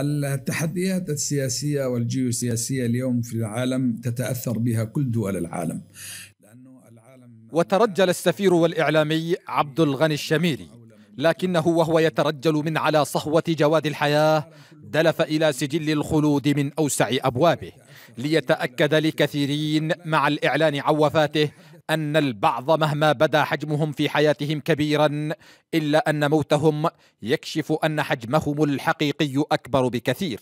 التحديات السياسية والجيوسياسية اليوم في العالم تتأثر بها كل دول العالم وترجل السفير والإعلامي عبد الغني الشميري لكنه وهو يترجل من على صهوة جواد الحياة دلف إلى سجل الخلود من أوسع أبوابه ليتأكد لكثيرين مع الإعلان عن وفاته أن البعض مهما بدا حجمهم في حياتهم كبيرا إلا أن موتهم يكشف أن حجمهم الحقيقي أكبر بكثير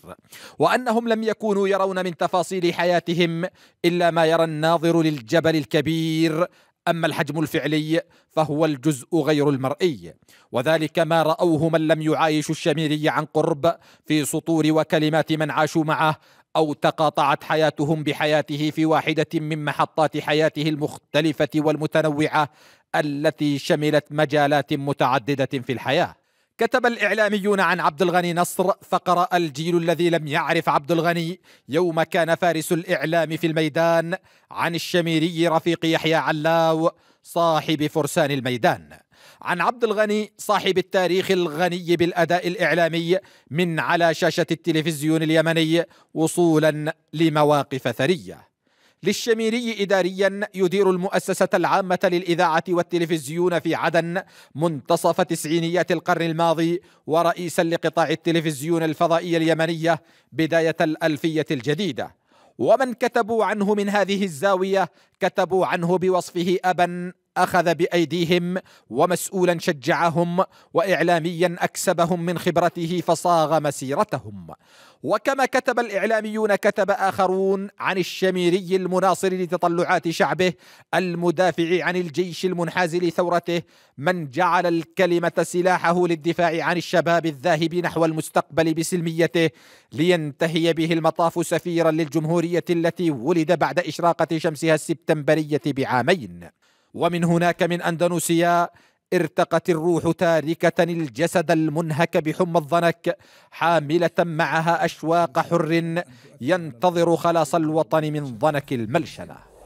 وأنهم لم يكونوا يرون من تفاصيل حياتهم إلا ما يرى الناظر للجبل الكبير أما الحجم الفعلي فهو الجزء غير المرئي وذلك ما رأوه من لم يعايش الشميري عن قرب في سطور وكلمات من عاشوا معه أو تقاطعت حياتهم بحياته في واحدة من محطات حياته المختلفة والمتنوعة التي شملت مجالات متعددة في الحياة كتب الإعلاميون عن عبد الغني نصر فقرأ الجيل الذي لم يعرف عبد الغني يوم كان فارس الإعلام في الميدان عن الشميري رفيق يحيى علاو صاحب فرسان الميدان عن عبد الغني صاحب التاريخ الغني بالأداء الإعلامي من على شاشة التلفزيون اليمني وصولا لمواقف ثرية للشميري إداريا يدير المؤسسة العامة للإذاعة والتلفزيون في عدن منتصف تسعينيات القرن الماضي ورئيسا لقطاع التلفزيون الفضائية اليمنية بداية الألفية الجديدة ومن كتبوا عنه من هذه الزاوية كتبوا عنه بوصفه أبا أخذ بأيديهم ومسؤولا شجعهم وإعلاميا أكسبهم من خبرته فصاغ مسيرتهم وكما كتب الإعلاميون كتب آخرون عن الشميري المناصر لتطلعات شعبه المدافع عن الجيش المنحاز لثورته من جعل الكلمة سلاحه للدفاع عن الشباب الذاهب نحو المستقبل بسلميته لينتهي به المطاف سفيرا للجمهورية التي ولد بعد إشراقة شمسها السبتمبرية بعامين ومن هناك من أندونيسيا ارتقت الروح تاركة الجسد المنهك بحمى الضنك حاملة معها أشواق حر ينتظر خلاص الوطن من ضنك الملشنه